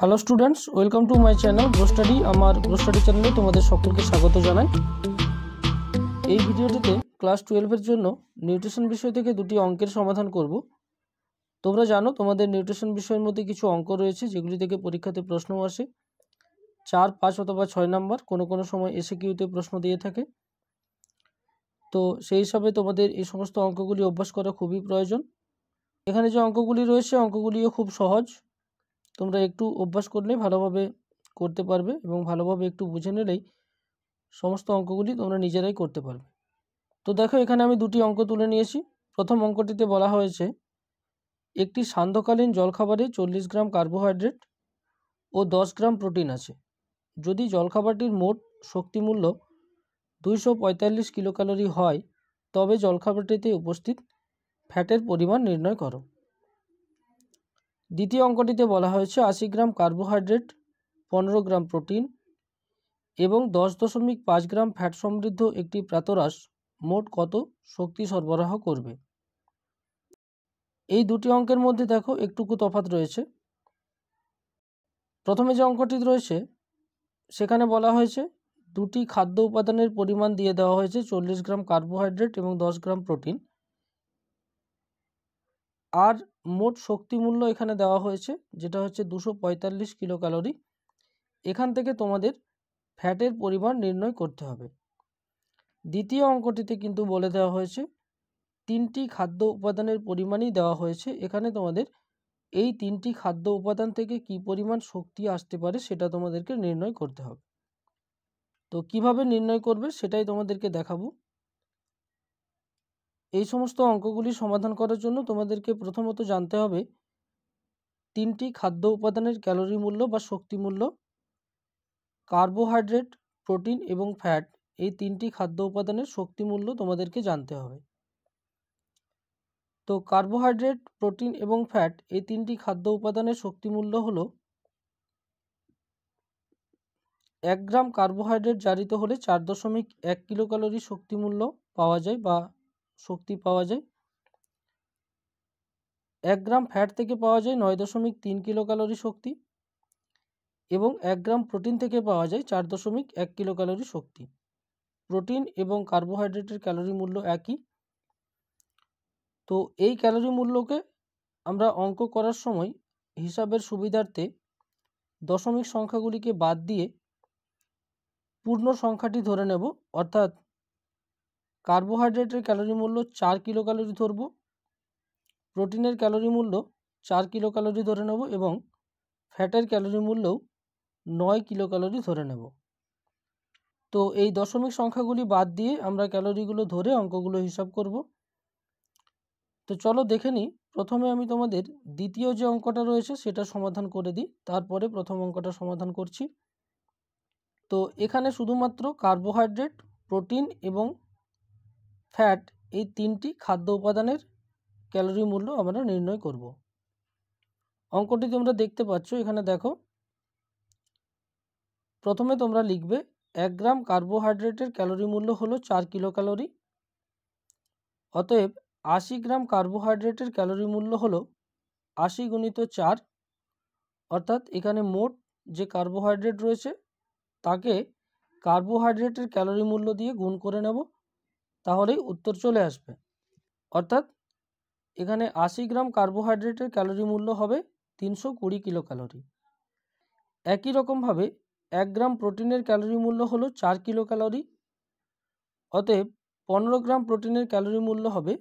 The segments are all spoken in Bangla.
hello students welcome to my channel study আমার স্টাডি চ্যানেলে তোমাদের সকলকে স্বাগত জানাই এই ভিডিওটিতে ক্লাস টুয়েলভের জন্য নিউট্রিশন বিষয় থেকে দুটি অঙ্কের সমাধান করব তোমরা জানো তোমাদের নিউট্রিশন বিষয়ের মধ্যে কিছু অঙ্ক রয়েছে যেগুলি থেকে পরীক্ষাতে প্রশ্ন আসে চার পাঁচ অথবা ছয় নম্বর কোনো কোনো সময় এসে কিউতে প্রশ্ন দিয়ে থাকে তো সেই হিসাবে তোমাদের এই সমস্ত অঙ্কগুলি অভ্যাস করা খুবই প্রয়োজন এখানে যে অঙ্কগুলি রয়েছে অঙ্কগুলিও খুব সহজ তোমরা একটু অভ্যাস করলেই ভালোভাবে করতে পারবে এবং ভালোভাবে একটু বুঝে নিলেই সমস্ত অঙ্কগুলি তোমরা নিজেরাই করতে পারবে তো দেখো এখানে আমি দুটি অঙ্ক তুলে নিয়েছি প্রথম অঙ্কটিতে বলা হয়েছে একটি সান্ধ্যকালীন জলখাবারে চল্লিশ গ্রাম কার্বোহাইড্রেট ও দশ গ্রাম প্রোটিন আছে যদি জলখাবারটির মোট শক্তিমূল্য দুইশো পঁয়তাল্লিশ কিলোক্যালোরি হয় তবে জলখাবারটিতে উপস্থিত ফ্যাটের পরিমাণ নির্ণয় করো দ্বিতীয় অঙ্কটিতে বলা হয়েছে আশি গ্রাম কার্বোহাইড্রেট পনেরো গ্রাম প্রোটিন এবং দশ দশমিক পাঁচ গ্রাম ফ্যাট সমৃদ্ধ একটি প্রাতরাস মোট কত শক্তি সরবরাহ করবে এই দুটি অঙ্কের মধ্যে দেখো একটুকু তফাত রয়েছে প্রথমে যে অঙ্কটি রয়েছে সেখানে বলা হয়েছে দুটি খাদ্য উপাদানের পরিমাণ দিয়ে দেওয়া হয়েছে চল্লিশ গ্রাম কার্বোহাইড্রেট এবং দশ গ্রাম প্রোটিন আর মোট শক্তি মূল্য এখানে দেওয়া হয়েছে যেটা হচ্ছে দুশো পঁয়তাল্লিশ কিলো ক্যালোরি এখান থেকে তোমাদের ফ্যাটের পরিমাণ নির্ণয় করতে হবে দ্বিতীয় অঙ্কটিতে কিন্তু বলে দেওয়া হয়েছে তিনটি খাদ্য উপাদানের পরিমাণই দেওয়া হয়েছে এখানে তোমাদের এই তিনটি খাদ্য উপাদান থেকে কি পরিমাণ শক্তি আসতে পারে সেটা তোমাদেরকে নির্ণয় করতে হবে তো কিভাবে নির্ণয় করবে সেটাই তোমাদেরকে দেখাবো এই সমস্ত অঙ্কগুলি সমাধান করার জন্য তোমাদেরকে প্রথমত জানতে হবে তিনটি খাদ্য উপাদানের ক্যালোরি মূল্য বা শক্তি মূল্য কার্বোহাইড্রেট প্রোটিন এবং ফ্যাট এই তিনটি খাদ্য উপাদানের শক্তি মূল্য তোমাদেরকে জানতে হবে তো কার্বোহাইড্রেট প্রোটিন এবং ফ্যাট এই তিনটি খাদ্য উপাদানের শক্তি মূল্য হল এক গ্রাম কার্বোহাইড্রেট জারিত হলে চার দশমিক এক কিলো ক্যালোরি শক্তি মূল্য পাওয়া যায় বা শক্তি পাওয়া যায় এক গ্রাম ফ্যাট থেকে পাওয়া যায় নয় দশমিক তিন কিলো ক্যালোরি শক্তি এবং এক গ্রাম প্রোটিন থেকে পাওয়া যায় চার দশমিক এক কিলো ক্যালোরি শক্তি প্রোটিন এবং কার্বোহাইড্রেটের ক্যালোরি মূল্য একই তো এই ক্যালোরি মূল্যকে আমরা অঙ্ক করার সময় হিসাবের সুবিধার্থে দশমিক সংখ্যাগুলিকে বাদ দিয়ে পূর্ণ সংখ্যাটি ধরে নেব অর্থাৎ কার্বোহাইড্রেটের ক্যালোরি মূল্য চার কিলো ক্যালোরি ধরব প্রোটিনের ক্যালোরি মূল্য চার কিলো ক্যালোরি ধরে নেব এবং ফ্যাটের ক্যালোরি মূল্যও নয় কিলো ক্যালোরি ধরে নেব তো এই দশমিক সংখ্যাগুলি বাদ দিয়ে আমরা ক্যালোরিগুলো ধরে অঙ্কগুলো হিসাব করব তো চলো দেখে নিই প্রথমে আমি তোমাদের দ্বিতীয় যে অঙ্কটা রয়েছে সেটা সমাধান করে দিই তারপরে প্রথম অঙ্কটা সমাধান করছি তো এখানে শুধুমাত্র কার্বোহাইড্রেট প্রোটিন এবং ফ্যাট এই তিনটি খাদ্য উপাদানের ক্যালোরি মূল্য আমরা নির্ণয় করব অঙ্কটি তোমরা দেখতে পাচ্ছ এখানে দেখো প্রথমে তোমরা লিখবে এক গ্রাম কার্বোহাইড্রেটের ক্যালোরি মূল্য হলো চার কিলো ক্যালোরি অতএব আশি গ্রাম কার্বোহাইড্রেটের ক্যালোরি মূল্য হলো আশি গুণিত চার অর্থাৎ এখানে মোট যে কার্বোহাইড্রেট রয়েছে তাকে কার্বোহাইড্রেটের ক্যালোরি মূল্য দিয়ে গুণ করে নেব তাহলেই উত্তর চলে আসবে অর্থাৎ এখানে আশি গ্রাম কার্বোহাইড্রেটের ক্যালোরি মূল্য হবে তিনশো কুড়ি কিলো ক্যালোরি একই রকমভাবে এক গ্রাম প্রোটিনের ক্যালোরি মূল্য হলো চার কিলো ক্যালোরি অতএব পনেরো গ্রাম প্রোটিনের ক্যালোরি মূল্য হবে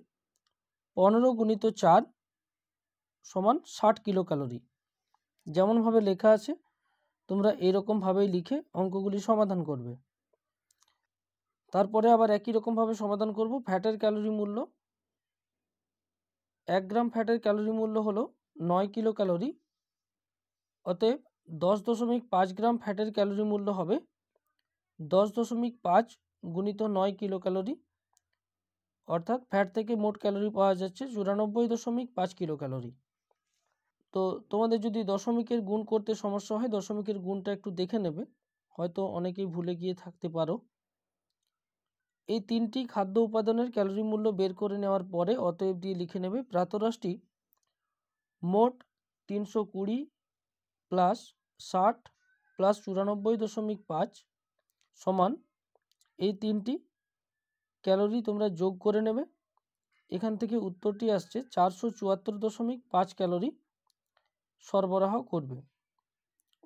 পনেরো গুণিত চার সমান ষাট কিলো ক্যালোরি যেমনভাবে লেখা আছে তোমরা এরকমভাবেই লিখে অঙ্কগুলি সমাধান করবে তারপরে আবার একই রকমভাবে সমাধান করব ফ্যাটের ক্যালোরি মূল্য এক গ্রাম ফ্যাটের ক্যালোরি মূল্য হলো নয় কিলো ক্যালোরি অতএব দশ দশমিক পাঁচ গ্রাম ফ্যাটের ক্যালোরি মূল্য হবে দশ দশমিক পাঁচ গুণিত নয় কিলো ক্যালোরি অর্থাৎ ফ্যাট থেকে মোট ক্যালোরি পাওয়া যাচ্ছে চুরানব্বই দশমিক পাঁচ কিলো ক্যালোরি তো তোমাদের যদি দশমিকের গুণ করতে সমস্যা হয় দশমিকের গুণটা একটু দেখে নেবে হয়তো অনেকেই ভুলে গিয়ে থাকতে পারো এই তিনটি খাদ্য উপাদানের ক্যালোরি মূল্য বের করে নেওয়ার পরে অতএব দিয়ে লিখে নেবে প্রাতরাশটি মোট তিনশো কুড়ি প্লাস ষাট প্লাস চুরানব্বই দশমিক পাঁচ সমান এই তিনটি ক্যালোরি তোমরা যোগ করে নেবে এখান থেকে উত্তরটি আসছে চারশো চুয়াত্তর দশমিক পাঁচ ক্যালোরি সরবরাহ করবে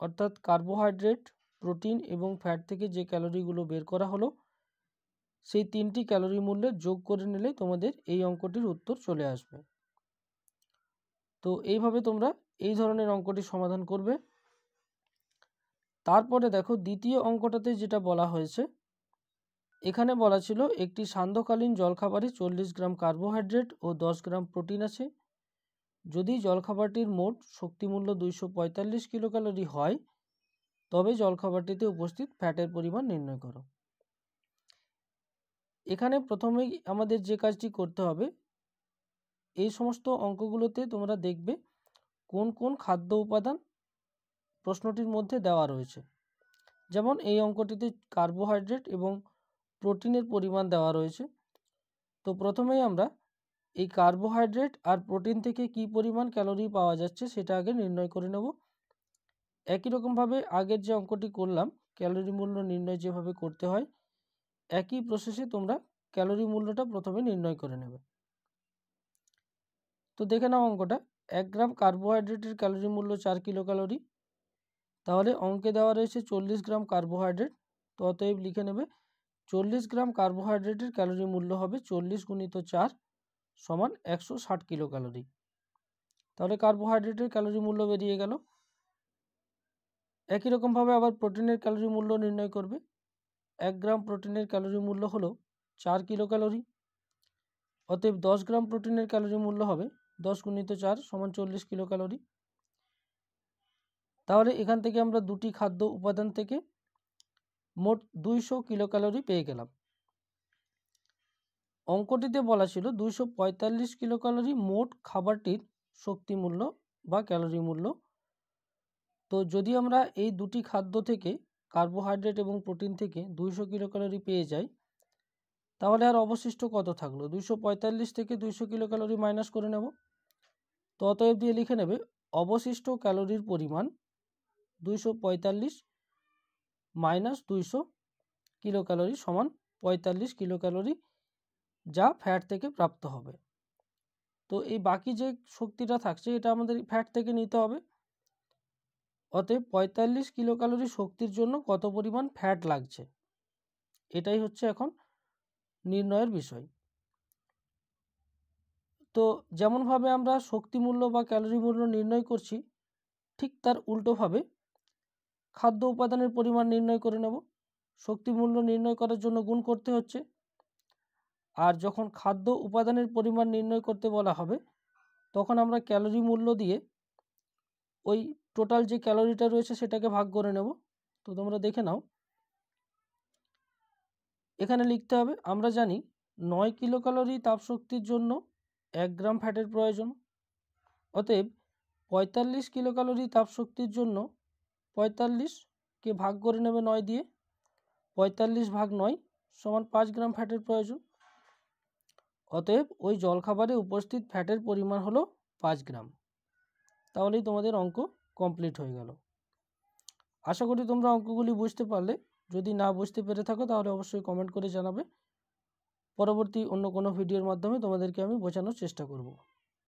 অর্থাৎ কার্বোহাইড্রেট প্রোটিন এবং ফ্যাট থেকে যে ক্যালোরিগুলো বের করা হলো সেই তিনটি ক্যালোরি মূল্যের যোগ করে নিলে তোমাদের এই অঙ্কটির উত্তর চলে আসবে তো এইভাবে তোমরা এই ধরনের অঙ্কটি সমাধান করবে তারপরে দেখো দ্বিতীয় অঙ্কটাতে যেটা বলা হয়েছে এখানে বলা ছিল একটি সান্ধ্যকালীন জলখাবারে চল্লিশ গ্রাম কার্বোহাইড্রেট ও দশ গ্রাম প্রোটিন আছে যদি জলখাবারটির মোট শক্তিমূল্য দুইশো পঁয়তাল্লিশ কিলোক্যালোরি হয় তবে জলখাবারটিতে উপস্থিত ফ্যাটের পরিমাণ নির্ণয় করো এখানে প্রথমেই আমাদের যে কাজটি করতে হবে এই সমস্ত অঙ্কগুলোতে তোমরা দেখবে কোন কোন খাদ্য উপাদান প্রশ্নটির মধ্যে দেওয়া রয়েছে যেমন এই অঙ্কটিতে কার্বোহাইড্রেট এবং প্রোটিনের পরিমাণ দেওয়া রয়েছে তো প্রথমেই আমরা এই কার্বোহাইড্রেট আর প্রোটিন থেকে কি পরিমাণ ক্যালোরি পাওয়া যাচ্ছে সেটা আগে নির্ণয় করে নেব একই রকমভাবে আগের যে অঙ্কটি করলাম ক্যালোরি মূল্য নির্ণয় যেভাবে করতে হয় একই প্রসেসে তোমরা ক্যালোরি মূল্যটা প্রথমে নির্ণয় করে নেবে তো দেখে নাও অঙ্কটা এক গ্রাম কার্বোহাইড্রেটের ক্যালোরি মূল্য চার কিলো ক্যালোরি তাহলে অঙ্কে দেওয়া রয়েছে চল্লিশ গ্রাম কার্বোহাইড্রেট তো অতএব লিখে নেবে চল্লিশ গ্রাম কার্বোহাইড্রেটের ক্যালোরি মূল্য হবে চল্লিশ গুণিত চার সমান একশো ষাট কিলো ক্যালোরি তাহলে কার্বোহাইড্রেটের ক্যালোরি মূল্য বেরিয়ে গেল একই রকমভাবে আবার প্রোটিনের ক্যালোরি মূল্য নির্ণয় করবে এক গ্রাম প্রোটিনের ক্যালোরি মূল্য হলো চার কিলো ক্যালোরি অতএব দশ গ্রাম প্রোটিনের ক্যালোরি মূল্য হবে দশ গুণিত চার সমান চল্লিশ কিলো ক্যালোরি তাহলে এখান থেকে আমরা দুটি খাদ্য উপাদান থেকে মোট দুইশো কিলো ক্যালোরি পেয়ে গেলাম অঙ্কটিতে বলা ছিল দুইশো পঁয়তাল্লিশ কিলো ক্যালোরি মোট খাবারটির শক্তি মূল্য বা ক্যালোরি মূল্য তো যদি আমরা এই দুটি খাদ্য থেকে কার্বোহাইড্রেট এবং প্রোটিন থেকে দুইশো কিলোক্যালোরি পেয়ে যাই তাহলে আর অবশিষ্ট কত থাকলো দুইশো থেকে দুইশো কিলোক্যালোরি মাইনাস করে নেব তো অতএব দিয়ে লিখে নেবে অবশিষ্ট ক্যালোরির পরিমাণ দুইশো পঁয়তাল্লিশ মাইনাস দুইশো কিলোক্যালোরি সমান পঁয়তাল্লিশ কিলোক্যালোরি যা ফ্যাট থেকে প্রাপ্ত হবে তো এই বাকি যে শক্তিটা থাকছে এটা আমাদের ফ্যাট থেকে নিতে হবে অতএব পঁয়তাল্লিশ কিলো ক্যালোরি শক্তির জন্য কত পরিমাণ ফ্যাট লাগছে এটাই হচ্ছে এখন নির্ণয়ের বিষয় তো যেমনভাবে আমরা শক্তি মূল্য বা ক্যালোরি মূল্য নির্ণয় করছি ঠিক তার উল্টোভাবে খাদ্য উপাদানের পরিমাণ নির্ণয় করে নেব শক্তি মূল্য নির্ণয় করার জন্য গুণ করতে হচ্ছে আর যখন খাদ্য উপাদানের পরিমাণ নির্ণয় করতে বলা হবে তখন আমরা ক্যালোরি মূল্য দিয়ে ওই টোটাল যে ক্যালোরিটা রয়েছে সেটাকে ভাগ করে নেব তো তোমরা দেখে নাও এখানে লিখতে হবে আমরা জানি নয় কিলো ক্যালোরি তাপশক্তির জন্য এক গ্রাম ফ্যাটের প্রয়োজন অতএব পঁয়তাল্লিশ কিলো ক্যালোরি তাপশক্তির জন্য পঁয়তাল্লিশকে ভাগ করে নেবে নয় দিয়ে পঁয়তাল্লিশ ভাগ নয় সমান পাঁচ গ্রাম ফ্যাটের প্রয়োজন অতএব ওই জলখাবারে উপস্থিত ফ্যাটের পরিমাণ হলো পাঁচ গ্রাম তাহলেই তোমাদের অঙ্ক কমপ্লিট হয়ে গেল আশা করি তোমরা অঙ্কগুলি বুঝতে পারলে যদি না বুঝতে পেরে থাকো তাহলে অবশ্যই কমেন্ট করে জানাবে পরবর্তী অন্য কোনো ভিডিওর মাধ্যমে তোমাদেরকে আমি বোঝানোর চেষ্টা করবো